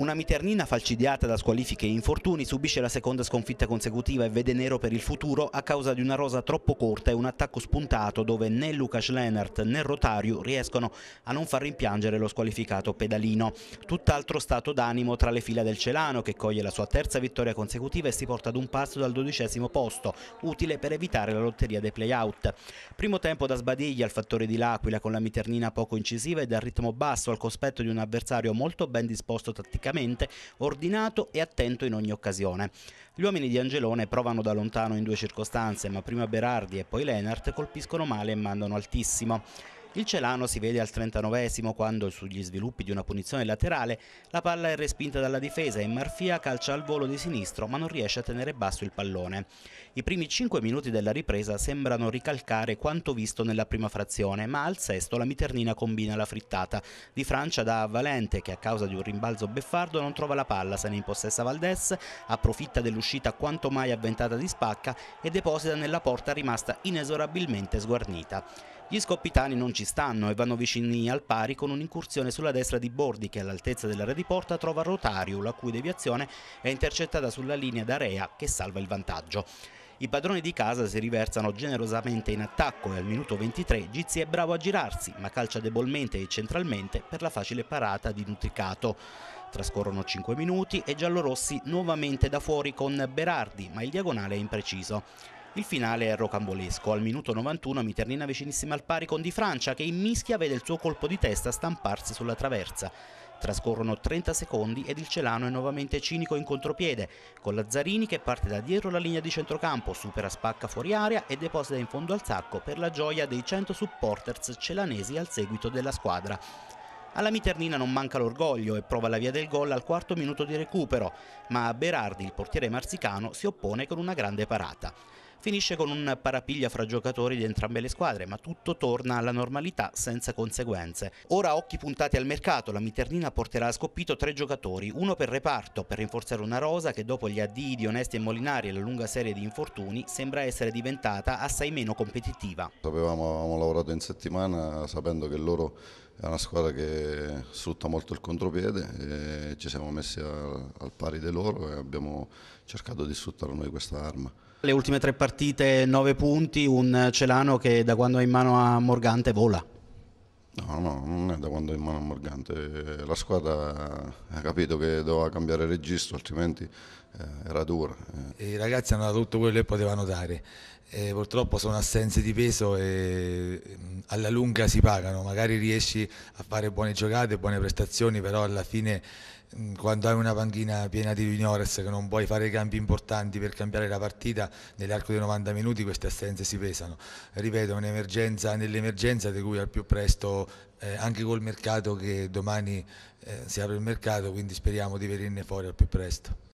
Una Miternina falcidiata da squalifiche e infortuni subisce la seconda sconfitta consecutiva e vede nero per il futuro a causa di una rosa troppo corta e un attacco spuntato dove né Lucas Lennart né Rotario riescono a non far rimpiangere lo squalificato pedalino. Tutt'altro stato d'animo tra le fila del Celano che coglie la sua terza vittoria consecutiva e si porta ad un passo dal dodicesimo posto, utile per evitare la lotteria dei playout. Primo tempo da sbadiglia al fattore di L'Aquila con la Miternina poco incisiva e dal ritmo basso al cospetto di un avversario molto ben disposto tatticamente metodicamente, ordinato e attento in ogni occasione. Gli uomini di Angelone provano da lontano in due circostanze, ma prima Berardi e poi Lenart colpiscono male e mandano altissimo. Il Celano si vede al 39esimo quando, sugli sviluppi di una punizione laterale, la palla è respinta dalla difesa e Marfia calcia al volo di sinistro ma non riesce a tenere basso il pallone. I primi 5 minuti della ripresa sembrano ricalcare quanto visto nella prima frazione, ma al sesto la Miternina combina la frittata. Di Francia da Valente che a causa di un rimbalzo beffardo non trova la palla, se ne impossessa Valdes, approfitta dell'uscita quanto mai avventata di Spacca e deposita nella porta rimasta inesorabilmente sguarnita. Gli scoppitani non ci ci stanno e vanno vicini al pari con un'incursione sulla destra di Bordi che all'altezza dell'area di porta trova Rotario la cui deviazione è intercettata sulla linea d'area che salva il vantaggio. I padroni di casa si riversano generosamente in attacco e al minuto 23 Gizzi è bravo a girarsi, ma calcia debolmente e centralmente per la facile parata di Nutricato. Trascorrono 5 minuti e Giallorossi nuovamente da fuori con Berardi, ma il diagonale è impreciso. Il finale è rocambolesco. Al minuto 91 Miternina vicinissima al pari con Di Francia che in mischia vede il suo colpo di testa stamparsi sulla traversa. Trascorrono 30 secondi ed il Celano è nuovamente cinico in contropiede, con Lazzarini che parte da dietro la linea di centrocampo, supera Spacca fuori aria e deposita in fondo al sacco per la gioia dei 100 supporters celanesi al seguito della squadra. Alla Miternina non manca l'orgoglio e prova la via del gol al quarto minuto di recupero, ma Berardi, il portiere marzicano, si oppone con una grande parata finisce con un parapiglia fra giocatori di entrambe le squadre, ma tutto torna alla normalità senza conseguenze. Ora occhi puntati al mercato, la Miternina porterà a scoppito tre giocatori, uno per reparto, per rinforzare una rosa che dopo gli addii di Onesti e Molinari e la lunga serie di infortuni sembra essere diventata assai meno competitiva. Sapevamo, avevamo lavorato in settimana sapendo che loro è una squadra che sfrutta molto il contropiede, e ci siamo messi a, al pari di loro e abbiamo cercato di sfruttare noi questa arma. Le ultime tre partite, 9 punti, un Celano che da quando è in mano a Morgante vola. No, no, non è da quando è in mano a Morgante. La squadra ha capito che doveva cambiare registro, altrimenti eh, era dura. I ragazzi hanno dato tutto quello che potevano dare. E eh, purtroppo sono assenze di peso e mm, alla lunga si pagano, magari riesci a fare buone giocate, buone prestazioni, però alla fine mm, quando hai una panchina piena di juniores che non puoi fare cambi importanti per cambiare la partita nell'arco dei 90 minuti queste assenze si pesano ripeto un'emergenza nell'emergenza di cui al più presto eh, anche col mercato che domani eh, si apre il mercato quindi speriamo di venirne fuori al più presto